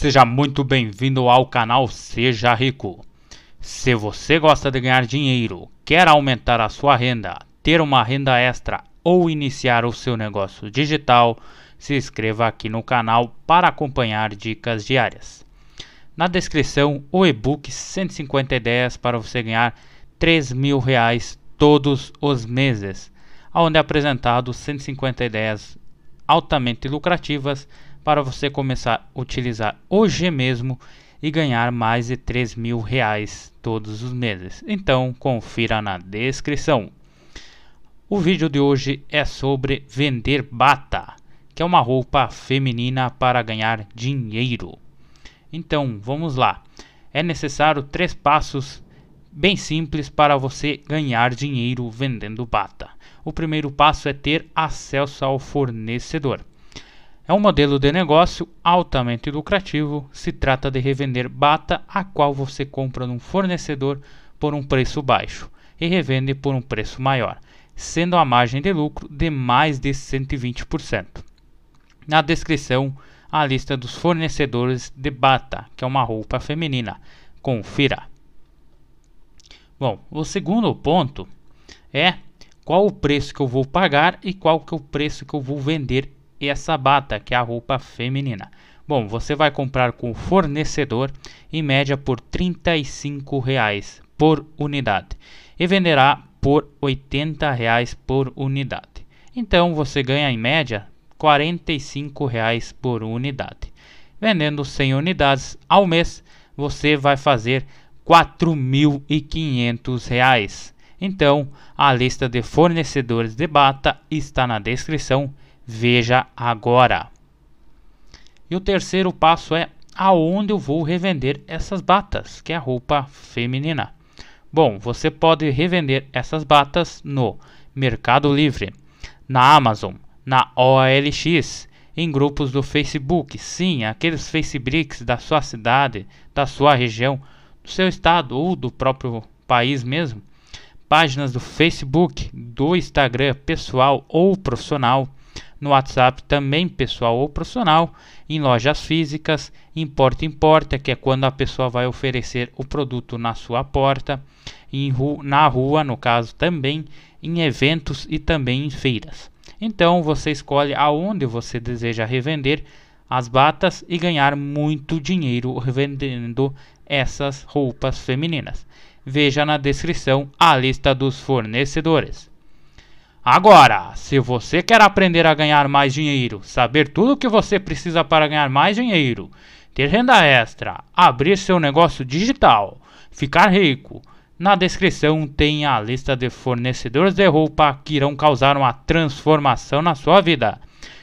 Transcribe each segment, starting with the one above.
Seja muito bem-vindo ao canal Seja Rico. Se você gosta de ganhar dinheiro, quer aumentar a sua renda, ter uma renda extra ou iniciar o seu negócio digital, se inscreva aqui no canal para acompanhar dicas diárias. Na descrição, o e-book 150 ideias para você ganhar 3 mil reais todos os meses, onde é apresentado 150 ideias altamente lucrativas para você começar a utilizar hoje mesmo e ganhar mais de 3 mil reais todos os meses. Então confira na descrição. O vídeo de hoje é sobre vender bata, que é uma roupa feminina para ganhar dinheiro. Então vamos lá. É necessário três passos bem simples para você ganhar dinheiro vendendo bata. O primeiro passo é ter acesso ao fornecedor. É um modelo de negócio altamente lucrativo, se trata de revender bata a qual você compra num fornecedor por um preço baixo e revende por um preço maior, sendo a margem de lucro de mais de 120%. Na descrição, a lista dos fornecedores de bata, que é uma roupa feminina. Confira. Bom, o segundo ponto é qual o preço que eu vou pagar e qual que é o preço que eu vou vender e essa bata, que é a roupa feminina. Bom, você vai comprar com o fornecedor em média por R$ reais por unidade e venderá por R$ reais por unidade. Então você ganha em média R$ reais por unidade. Vendendo 100 unidades ao mês, você vai fazer R$ reais. Então, a lista de fornecedores de bata está na descrição Veja agora. E o terceiro passo é aonde eu vou revender essas batas, que é a roupa feminina. Bom, você pode revender essas batas no Mercado Livre, na Amazon, na OLX, em grupos do Facebook, sim, aqueles Facebooks da sua cidade, da sua região, do seu estado ou do próprio país mesmo, páginas do Facebook, do Instagram pessoal ou profissional, no WhatsApp também pessoal ou profissional, em lojas físicas, em porta em porta, que é quando a pessoa vai oferecer o produto na sua porta, ru na rua, no caso também, em eventos e também em feiras. Então você escolhe aonde você deseja revender as batas e ganhar muito dinheiro revendendo essas roupas femininas. Veja na descrição a lista dos fornecedores. Agora, se você quer aprender a ganhar mais dinheiro, saber tudo o que você precisa para ganhar mais dinheiro, ter renda extra, abrir seu negócio digital, ficar rico, na descrição tem a lista de fornecedores de roupa que irão causar uma transformação na sua vida.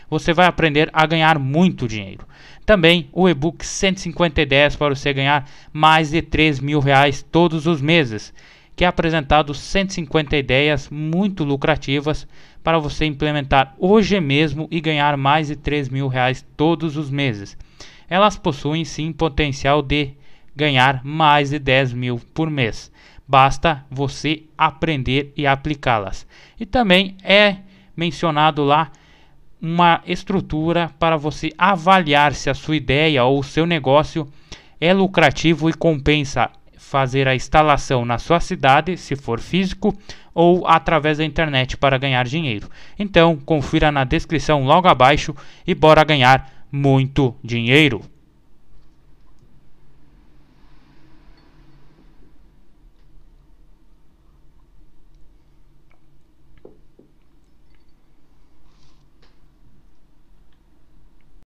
Você vai aprender a ganhar muito dinheiro. Também o e-book 150 ideias para você ganhar mais de 3 mil reais todos os meses que é apresentado 150 ideias muito lucrativas para você implementar hoje mesmo e ganhar mais de 3 mil reais todos os meses. Elas possuem sim potencial de ganhar mais de 10 mil por mês. Basta você aprender e aplicá-las. E também é mencionado lá uma estrutura para você avaliar se a sua ideia ou o seu negócio é lucrativo e compensa fazer a instalação na sua cidade, se for físico, ou através da internet para ganhar dinheiro. Então, confira na descrição logo abaixo e bora ganhar muito dinheiro.